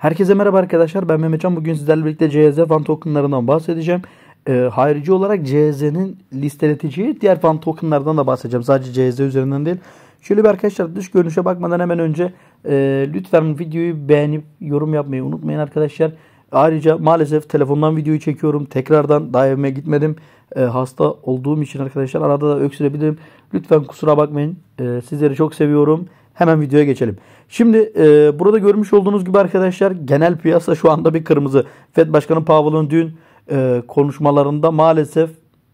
Herkese merhaba arkadaşlar. Ben Mehmetcan. Bugün sizlerle birlikte CZ fan tokenlarından bahsedeceğim. E, ee, harici olarak CZ'nin listeleteceği diğer fan tokenlardan da bahsedeceğim. Sadece CZ üzerinden değil. Şöyle bir arkadaşlar dış görünüşe bakmadan hemen önce e, lütfen videoyu beğenip yorum yapmayı unutmayın arkadaşlar. Ayrıca maalesef telefondan videoyu çekiyorum. Tekrardan daha evime gitmedim. E, hasta olduğum için arkadaşlar arada da öksürebilirim. Lütfen kusura bakmayın. E, sizleri çok seviyorum. Hemen videoya geçelim. Şimdi e, burada görmüş olduğunuz gibi arkadaşlar genel piyasa şu anda bir kırmızı. Fed Başkanı Powell'ın dün e, konuşmalarında maalesef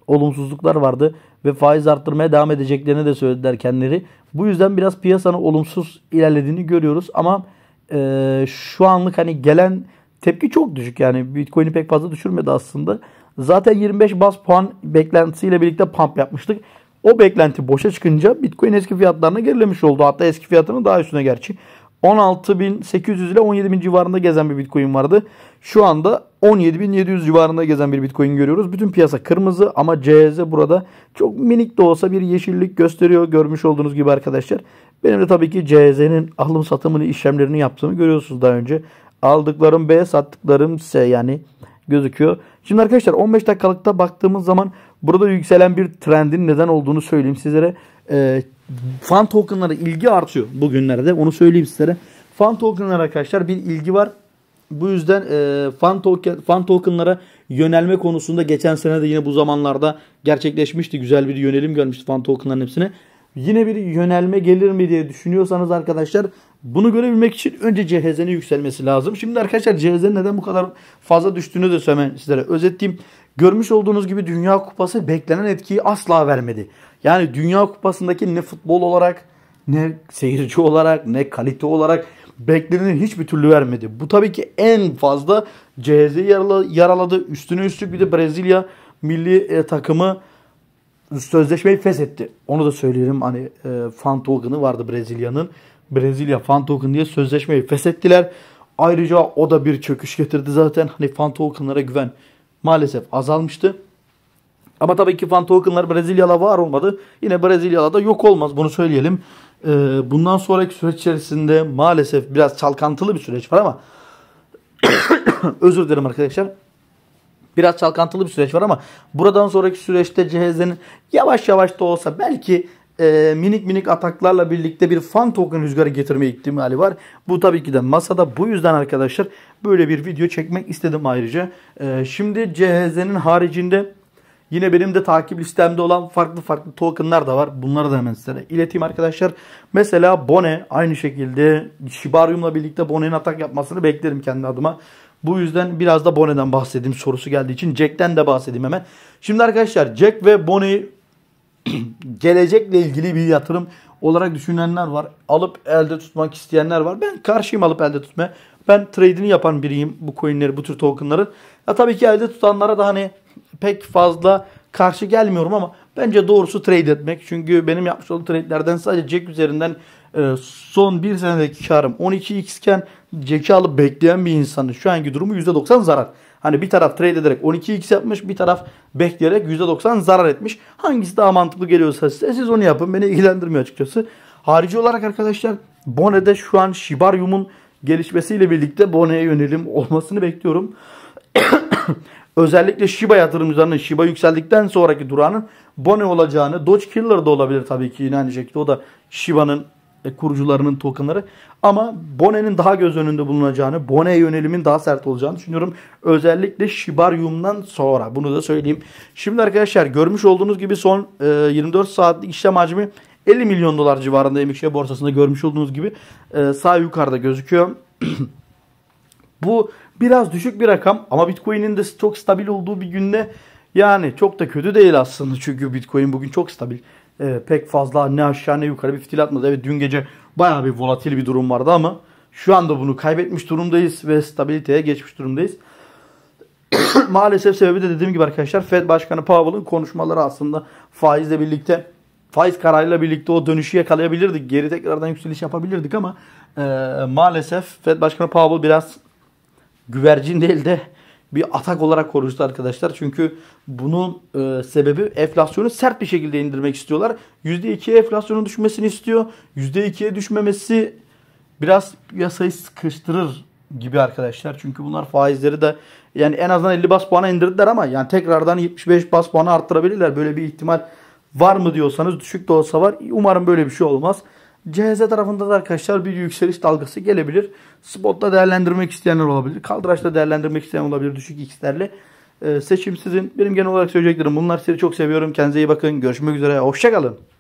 olumsuzluklar vardı ve faiz arttırmaya devam edeceklerini de söylediler kendileri. Bu yüzden biraz piyasanın olumsuz ilerlediğini görüyoruz ama e, şu anlık hani gelen tepki çok düşük yani Bitcoin'i pek fazla düşürmedi aslında. Zaten 25 bas puan beklentisiyle birlikte pump yapmıştık. O beklenti boşa çıkınca Bitcoin eski fiyatlarına gerilemiş oldu. Hatta eski fiyatının daha üstüne gerçi. 16.800 ile 17.000 civarında gezen bir Bitcoin vardı. Şu anda 17.700 civarında gezen bir Bitcoin görüyoruz. Bütün piyasa kırmızı ama CZ burada çok minik de olsa bir yeşillik gösteriyor. Görmüş olduğunuz gibi arkadaşlar. Benim de tabii ki CZ'nin alım satımını işlemlerini yaptığımı görüyorsunuz daha önce. Aldıklarım B, sattıklarım S yani gözüküyor. Şimdi arkadaşlar 15 dakikalıkta baktığımız zaman burada yükselen bir trendin neden olduğunu söyleyeyim sizlere. E, fan tokenlara ilgi artıyor bugünlerde onu söyleyeyim sizlere. Fan tokenlara arkadaşlar bir ilgi var. Bu yüzden e, fan, token, fan tokenlara yönelme konusunda geçen sene de yine bu zamanlarda gerçekleşmişti. Güzel bir yönelim görmüştü fan tokenların hepsine yine bir yönelme gelir mi diye düşünüyorsanız arkadaşlar bunu görebilmek için önce CHZ'nin yükselmesi lazım. Şimdi arkadaşlar CHZ'nin neden bu kadar fazla düştüğünü de hemen sizlere özetleyeyim. Görmüş olduğunuz gibi Dünya Kupası beklenen etkiyi asla vermedi. Yani Dünya Kupası'ndaki ne futbol olarak ne seyirci olarak ne kalite olarak bekleneni hiçbir türlü vermedi. Bu tabii ki en fazla CHZ'yi yaraladı. Üstüne üstlük bir de Brezilya milli e, takımı sözleşmeyi feshetti. Onu da söyleyelim. Hani e, fan token'ı vardı Brezilya'nın. Brezilya fan token diye sözleşmeyi feshettiler. Ayrıca o da bir çöküş getirdi zaten. Hani fan token'lara güven maalesef azalmıştı. Ama tabii ki fan token'lar Brezilya'da var olmadı. Yine Brezilya'da da yok olmaz. Bunu söyleyelim. E, bundan sonraki süreç içerisinde maalesef biraz çalkantılı bir süreç var ama özür dilerim arkadaşlar. Biraz çalkantılı bir süreç var ama buradan sonraki süreçte CHZ'nin yavaş yavaş da olsa belki e, minik minik ataklarla birlikte bir fan token rüzgarı getirme ihtimali var. Bu tabii ki de masada. Bu yüzden arkadaşlar böyle bir video çekmek istedim ayrıca. E, şimdi CHZ'nin haricinde Yine benim de takip listemde olan farklı farklı tokenlar da var. Bunları da hemen size ileteyim arkadaşlar. Mesela Bone aynı şekilde Shibarium'la birlikte Bone'nin atak yapmasını beklerim kendi adıma. Bu yüzden biraz da Bonnie'den bahsedeyim sorusu geldiği için. Jack'ten de bahsedeyim hemen. Şimdi arkadaşlar Jack ve Bonnie gelecekle ilgili bir yatırım olarak düşünenler var. Alıp elde tutmak isteyenler var. Ben karşıyım alıp elde tutmaya. Ben trade'ini yapan biriyim bu coinleri, bu tür tokenları. Ya tabii ki elde tutanlara da hani pek fazla karşı gelmiyorum ama bence doğrusu trade etmek. Çünkü benim yapmış olduğum trade'lerden sadece Jack üzerinden ee, son bir senedeki karım 12x iken ceki alıp bekleyen bir insanın şu anki durumu %90 zarar. Hani bir taraf trade ederek 12x yapmış bir taraf bekleyerek %90 zarar etmiş. Hangisi daha mantıklı geliyorsa size siz onu yapın. Beni ilgilendirmiyor açıkçası. Harici olarak arkadaşlar Bone'de şu an Shibarium'un gelişmesiyle birlikte Bone'ye yönelim olmasını bekliyorum. Özellikle Shiba yatırımcılarının Shiba yükseldikten sonraki durağının Bone olacağını, Doge Killer olabilir tabii ki yine aynı şekilde o da Shiba'nın e, kurucularının tokenları. Ama Bone'nin daha göz önünde bulunacağını, Bone yönelimin daha sert olacağını düşünüyorum. Özellikle Shibarium'dan sonra bunu da söyleyeyim. Şimdi arkadaşlar görmüş olduğunuz gibi son 24 e, saatlik işlem hacmi 50 milyon dolar civarında emekçiye borsasında görmüş olduğunuz gibi e, sağ yukarıda gözüküyor. Bu biraz düşük bir rakam ama Bitcoin'in de çok stabil olduğu bir günde yani çok da kötü değil aslında çünkü Bitcoin bugün çok stabil e, pek fazla ne aşağı ne yukarı bir fitil atmadı. Evet dün gece bayağı bir volatil bir durum vardı ama şu anda bunu kaybetmiş durumdayız ve stabiliteye geçmiş durumdayız. Maalesef sebebi de dediğim gibi arkadaşlar Fed Başkanı Powell'ın konuşmaları aslında faizle birlikte faiz kararıyla birlikte o dönüşü yakalayabilirdik. Geri tekrardan yükseliş yapabilirdik ama e, maalesef Fed Başkanı Powell biraz güvercin değil de bir atak olarak konuştu arkadaşlar. Çünkü bunun e, sebebi enflasyonu sert bir şekilde indirmek istiyorlar. %2'ye enflasyonun düşmesini istiyor. %2'ye düşmemesi biraz yasayı sıkıştırır gibi arkadaşlar. Çünkü bunlar faizleri de yani en azından 50 bas puana indirdiler ama yani tekrardan 75 bas puanı arttırabilirler. Böyle bir ihtimal var mı diyorsanız düşük de olsa var. Umarım böyle bir şey olmaz. CHZ tarafında da arkadaşlar bir yükseliş dalgası gelebilir. Spot'ta değerlendirmek isteyenler olabilir. Kaldıraçta değerlendirmek isteyen olabilir düşük x'lerle. Ee, seçim sizin. Benim genel olarak söyleyeceklerim bunlar. Sizi çok seviyorum. Kendinize iyi bakın. Görüşmek üzere. Hoşçakalın.